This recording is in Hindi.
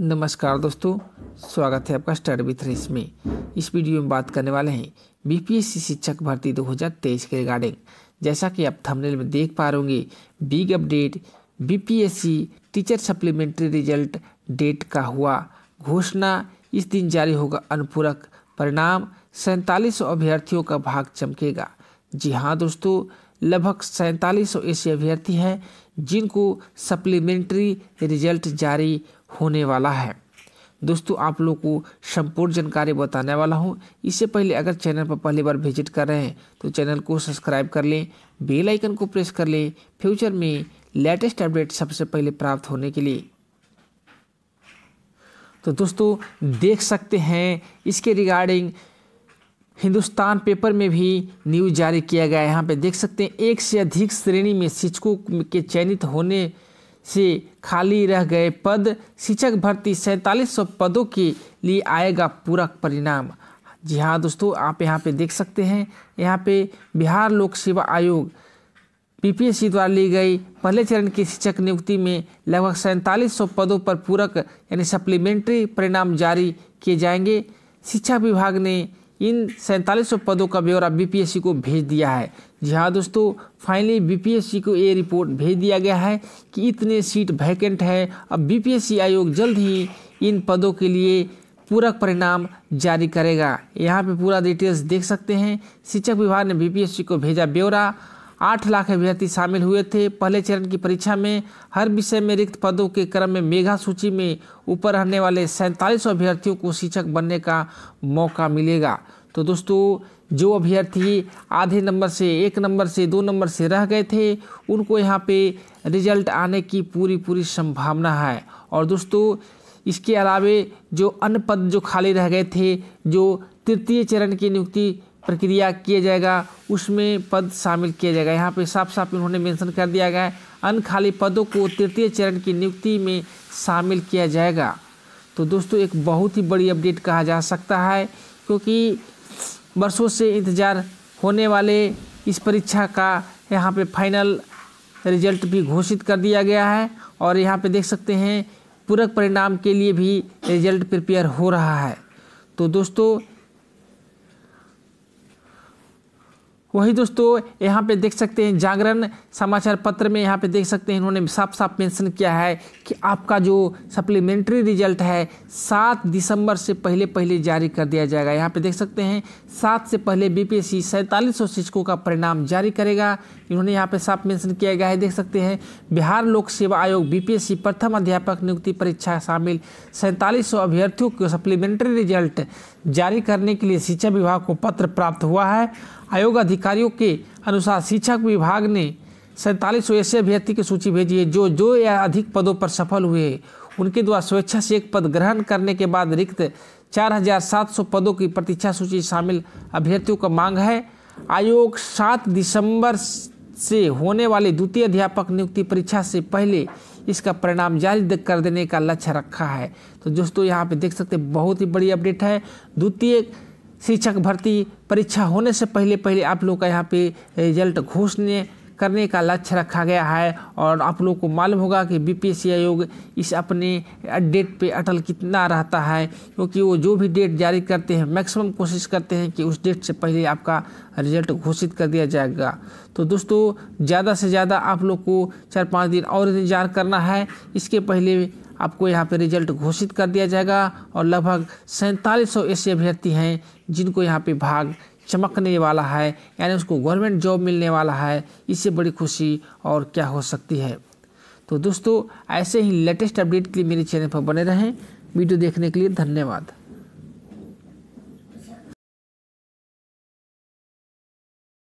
नमस्कार दोस्तों स्वागत है आपका स्टडी विथ रेस में इस वीडियो में बात करने वाले हैं बीपीएससी शिक्षक भर्ती 2023 के रिगार्डिंग जैसा कि आप थंबनेल में देख पा रहे big update BPSC teacher supplementary result date का हुआ घोषणा इस दिन जारी होगा अनुपूरक परिणाम सैंतालीस अभ्यर्थियों का भाग चमकेगा जी हाँ दोस्तों लगभग सैंतालीस ऐसे अभ्यर्थी हैं जिनको सप्लीमेंट्री रिजल्ट जारी होने वाला है दोस्तों आप लोग को संपूर्ण जानकारी बताने वाला हूँ इससे पहले अगर चैनल पर पहली बार विजिट कर रहे हैं तो चैनल को सब्सक्राइब कर लें बेल आइकन को प्रेस कर लें फ्यूचर में लेटेस्ट अपडेट सबसे पहले प्राप्त होने के लिए तो दोस्तों देख सकते हैं इसके रिगार्डिंग हिंदुस्तान पेपर में भी न्यूज़ जारी किया गया है यहाँ पर देख सकते हैं एक से अधिक श्रेणी में शिक्षकों के चयनित होने से खाली रह गए पद शिक्षक भर्ती सैंतालीस सौ पदों के लिए आएगा पूरक परिणाम जी हाँ दोस्तों आप यहाँ पे देख सकते हैं यहाँ पे बिहार लोक सेवा आयोग पीपीएससी द्वारा ली गई पहले चरण की शिक्षक नियुक्ति में लगभग सैंतालीस सौ पदों पर पूरक यानी सप्लीमेंट्री परिणाम जारी किए जाएंगे शिक्षा विभाग ने इन सैंतालीस पदों का ब्यौरा बीपीएससी को भेज दिया है जी हाँ दोस्तों फाइनली बीपीएससी को ये रिपोर्ट भेज दिया गया है कि इतने सीट वैकेंट है अब बीपीएससी आयोग जल्द ही इन पदों के लिए पूरक परिणाम जारी करेगा यहाँ पे पूरा डिटेल्स देख सकते हैं शिक्षक विभाग ने बीपीएससी को भेजा ब्यौरा आठ लाख अभ्यर्थी शामिल हुए थे पहले चरण की परीक्षा में हर विषय में रिक्त पदों के क्रम में मेघा सूची में ऊपर रहने वाले सैंतालीस अभ्यर्थियों को शिक्षक बनने का मौका मिलेगा तो दोस्तों जो अभ्यर्थी आधे नंबर से एक नंबर से दो नंबर से रह गए थे उनको यहाँ पे रिजल्ट आने की पूरी पूरी संभावना है और दोस्तों इसके अलावा जो अन्य पद जो खाली रह गए थे जो तृतीय चरण की नियुक्ति प्रक्रिया किया जाएगा उसमें पद शामिल किया जाएगा यहाँ पे साफ साफ इन्होंने मेंशन कर दिया गया है अन्य खाली पदों को तृतीय चरण की नियुक्ति में शामिल किया जाएगा तो दोस्तों एक बहुत ही बड़ी अपडेट कहा जा सकता है क्योंकि वर्षों से इंतज़ार होने वाले इस परीक्षा का यहाँ पे फाइनल रिजल्ट भी घोषित कर दिया गया है और यहाँ पे देख सकते हैं पूरक परिणाम के लिए भी रिजल्ट प्रिपेयर हो रहा है तो दोस्तों वही दोस्तों यहाँ पे देख सकते हैं जागरण समाचार पत्र में यहाँ पे देख सकते हैं इन्होंने साफ साफ मेंशन किया है कि आपका जो सप्लीमेंट्री रिजल्ट है सात दिसंबर से पहले पहले जारी कर दिया जाएगा यहाँ पे देख सकते हैं सात से पहले बीपीएससी सैंतालीस सौ शिक्षकों का परिणाम जारी करेगा इन्होंने यहाँ पे साफ मेंशन किया गया है देख सकते हैं बिहार लोक सेवा आयोग बीपीएससी प्रथम अध्यापक नियुक्ति परीक्षा शामिल सैंतालीस सौ अभ्यर्थियों को सप्लीमेंट्री रिजल्ट जारी करने के लिए शिक्षा विभाग को पत्र प्राप्त हुआ है आयोग अधिकारियों के अनुसार शिक्षक विभाग ने सैंतालीस ऐसे अभ्यर्थी की सूची भेजी है जो जो या अधिक पदों पर सफल हुए उनके द्वारा स्वेच्छा से एक पद ग्रहण करने के बाद रिक्त 4,700 पदों की प्रतीक्षा सूची शामिल अभ्यर्थियों का मांग है आयोग 7 दिसंबर से होने वाले द्वितीय अध्यापक नियुक्ति परीक्षा से पहले इसका परिणाम जारी कर देने का लक्ष्य रखा है तो दोस्तों यहाँ पे देख सकते बहुत ही बड़ी अपडेट है द्वितीय शिक्षक भर्ती परीक्षा होने से पहले पहले आप लोग का यहाँ पे रिजल्ट घोषणा करने का लक्ष्य रखा गया है और आप लोग को मालूम होगा कि बीपीएससी आयोग इस अपने डेट पे अटल कितना रहता है क्योंकि वो जो भी डेट जारी करते हैं मैक्सिमम कोशिश करते हैं कि उस डेट से पहले आपका रिजल्ट घोषित कर दिया जाएगा तो दोस्तों ज़्यादा से ज़्यादा आप लोग को चार पाँच दिन और इंतजार करना है इसके पहले आपको यहाँ पे रिजल्ट घोषित कर दिया जाएगा और लगभग सैंतालीस सौ ऐसे अभ्यर्थी हैं जिनको यहाँ पे भाग चमकने वाला है यानी उसको गवर्नमेंट जॉब मिलने वाला है इससे बड़ी खुशी और क्या हो सकती है तो दोस्तों ऐसे ही लेटेस्ट अपडेट के लिए मेरे चैनल पर बने रहें वीडियो देखने के लिए धन्यवाद